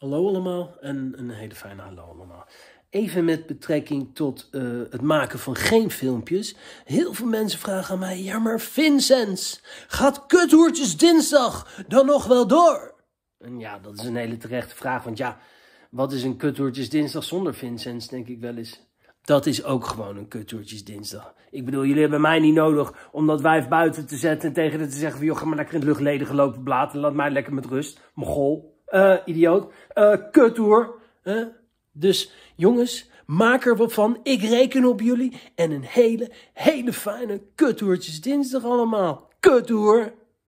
Hallo allemaal en een hele fijne hallo allemaal. Even met betrekking tot eh, het maken van geen filmpjes. Heel veel mensen vragen aan mij: ja, maar Vincent, gaat kuthoertjes dinsdag dan nog wel door? En ja, dat is een hele terechte vraag. Want ja, wat is een kuthoertjes dinsdag zonder Vincent, denk ik wel eens. Dat is ook gewoon een kuthoertjes dinsdag. Ik bedoel, jullie hebben mij niet nodig om dat wijf buiten te zetten en tegen het te zeggen: joh, ga maar lekker in het luchtledige lopen blaten. Laat mij lekker met rust. Mogol. Uh, idioot. Uh, kut hoor. Dus jongens, maak er wat van. Ik reken op jullie. En een hele, hele fijne kuthoertjes dinsdag allemaal. Kut hoor.